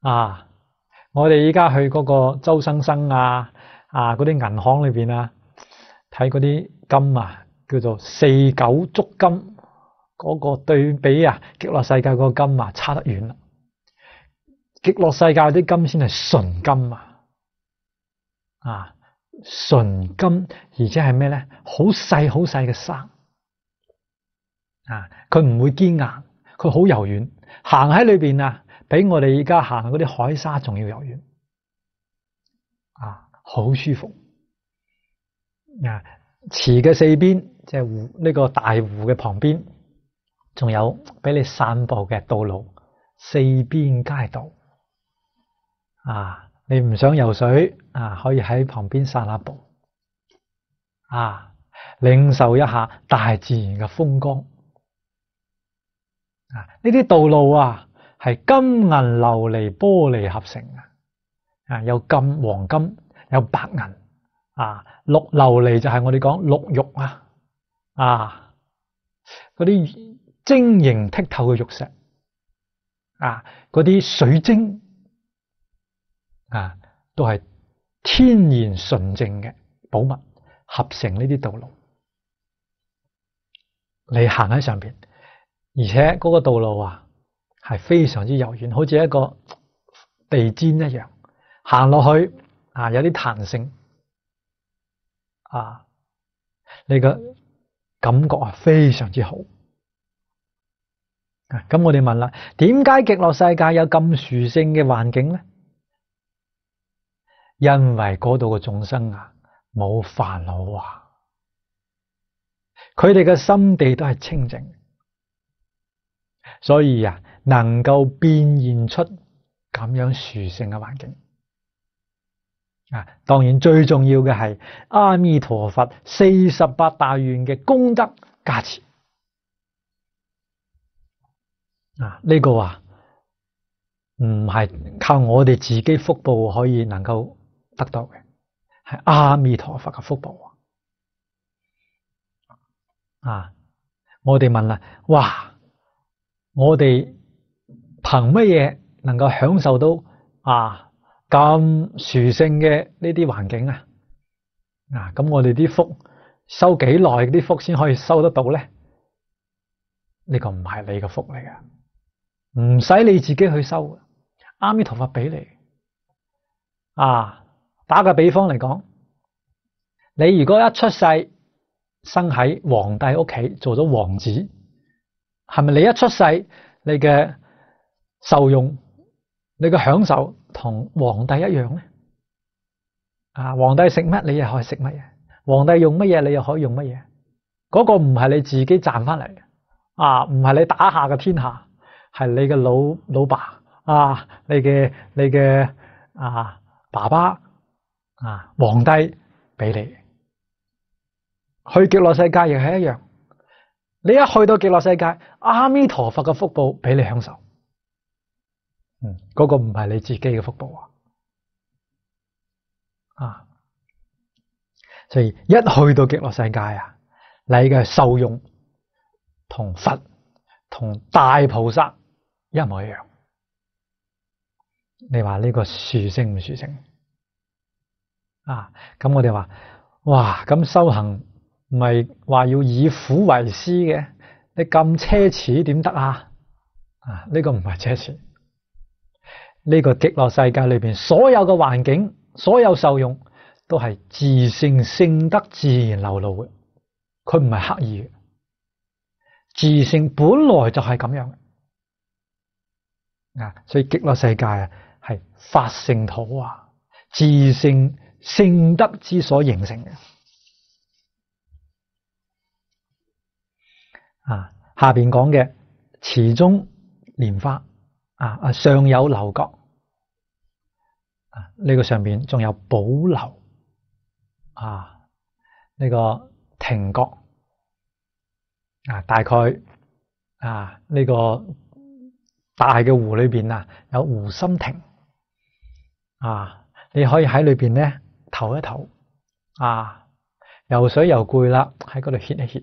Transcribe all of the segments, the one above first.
啊！我哋依家去嗰个周生生啊，啊嗰啲银行里边啊，睇嗰啲金啊，叫做四九足金嗰个对比啊，极乐世界个金啊，差得远啦！极乐世界啲金先系纯金啊，啊纯金，而且系咩咧？好细好细嘅沙啊，佢唔会坚硬，佢好柔软，行喺里边啊。比我哋而家行嗰啲海沙仲要柔软啊，好舒服啊！池嘅四边即系湖呢个大湖嘅旁边，仲有俾你散步嘅道路，四边街道啊！你唔想游水啊，可以喺旁边散下步啊，领受一下大自然嘅风光啊！呢啲道路啊～系金银琉璃玻璃合成啊有金黄金，有白银，啊绿琉璃就系我哋讲绿玉啊，啊嗰啲晶莹剔透嘅玉石，啊嗰啲水晶，啊都系天然纯净嘅宝物合成呢啲道路，你行喺上边，而且嗰个道路啊。系非常之柔软，好似一个地毡一样，行落去啊有啲弹性啊，你个感觉啊非常之好啊！我哋问啦，点解极乐世界有咁殊适嘅环境呢？因为嗰度嘅众生啊冇烦恼啊，佢哋嘅心地都系清净。所以啊，能够变现出咁样殊胜嘅环境啊，当然最重要嘅系阿弥陀佛四十八大愿嘅功德加持啊！呢个啊，唔系靠我哋自己福报可以能够得到嘅，系阿弥陀佛嘅福报啊！我哋问啦，哇！我哋凭乜嘢能够享受到啊咁殊胜嘅呢啲环境啊？啊咁，我哋啲福收几耐？啲福先可以收得到咧？呢个唔系你嘅福嚟噶，唔使你自己去收，阿弥陀佛俾你啊！打个比方嚟讲，你如果一出世生喺皇帝屋企，做咗王子。系咪你一出世，你嘅受用，你嘅享受同皇帝一样咧？啊，皇帝食乜你又可以食乜嘢？皇帝用乜嘢你又可以用乜嘢？嗰个唔系你自己赚翻嚟，啊，唔系你打下嘅天下，系你嘅老老爸啊，你嘅你嘅啊爸爸啊，皇帝俾你去极乐世界亦系一样。你一去到极乐世界，阿弥陀佛嘅福报俾你享受，嗯，嗰个唔系你自己嘅福报啊，啊，所以一去到极乐世界啊，你嘅受用同佛同大菩萨一模一样，你话呢个殊胜唔殊胜啊？咁我哋话，哇，咁修行。唔系话要以苦为师嘅，你咁奢侈点得啊？啊，呢个唔系奢侈，呢个极乐世界里边所有嘅环境，所有受用都系自性性德自然流露嘅，佢唔系刻意嘅，自性本来就系咁样啊，所以极乐世界啊系法性土啊，自性性德之所形成嘅。啊，下边讲嘅池中莲花啊啊，上有楼阁啊，呢个上边仲有宝楼啊，呢个亭阁啊，大概啊呢个大嘅湖里边啊，有湖心亭啊，你可以喺里边咧唞一唞啊，游水游攰啦，喺嗰度歇一歇。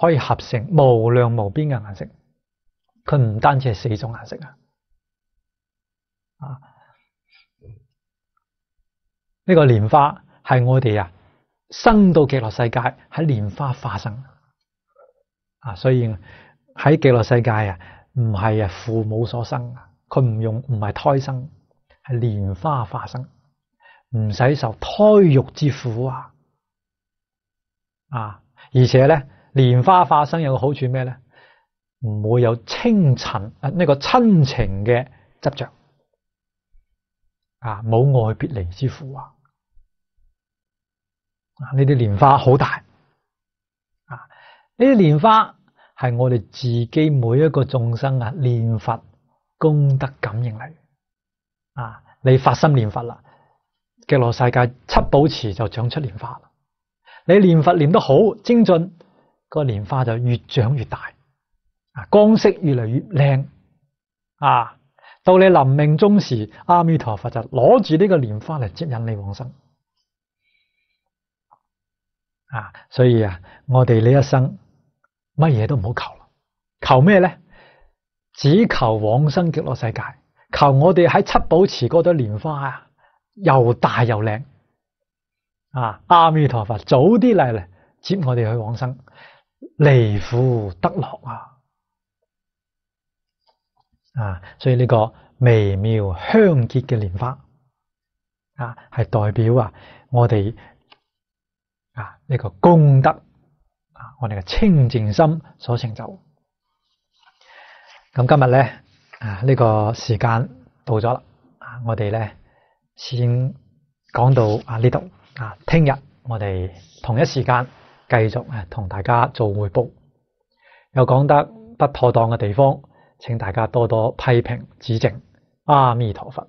可以合成无量无边嘅颜色，佢唔单止系四种颜色啊！啊，呢个莲花系我哋啊生到极乐世界喺莲花化生啊！所以喺极乐世界啊，唔系啊父母所生，佢唔用唔系胎生，系莲花化生，唔使受胎育之苦啊！啊，而且咧。莲花化身有个好处咩咧？唔会有清尘啊，呢个亲情嘅执着啊，冇外别离之苦啊。呢啲莲花好大啊！呢啲莲花系我哋自己每一个众生啊，念佛功德感应嚟啊。你发心念佛啦，极乐世界七宝池就长出莲花啦。你念佛念得好精进。个莲花就越长越大，啊，光色越嚟越靓，啊，到你临命终时，阿弥陀佛就攞住呢个莲花嚟接引你往生，啊，所以啊，我哋呢一生乜嘢都唔好求啦，求咩咧？只求往生极乐世界，求我哋喺七宝池嗰朵莲花啊，又大又靓，啊，阿弥陀佛早啲嚟嚟接我哋去往生。离苦得乐啊！啊，所以呢个微妙香结嘅莲花啊，系代表啊我哋啊呢个功德啊，我哋嘅清净心所成就。咁今日咧啊，呢个时间到咗啦，啊我哋咧先讲到啊呢度啊，听日我哋同一时间。继续誒同大家做汇报。有讲得不妥当嘅地方，请大家多多批评指正，阿弥陀佛。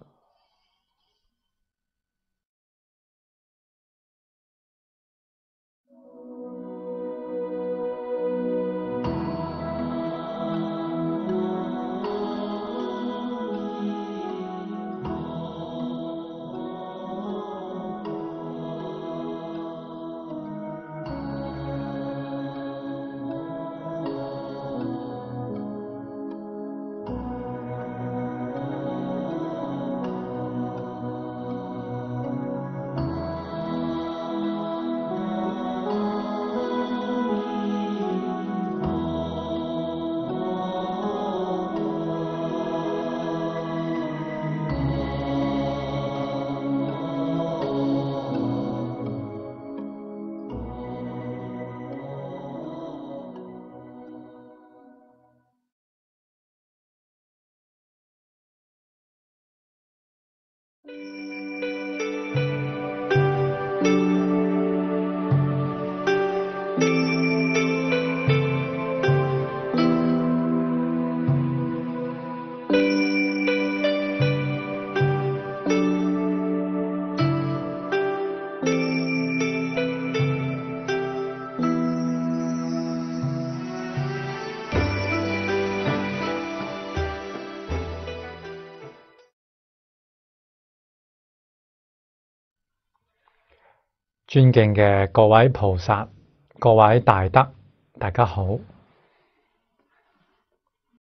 尊敬嘅各位菩萨、各位大德，大家好。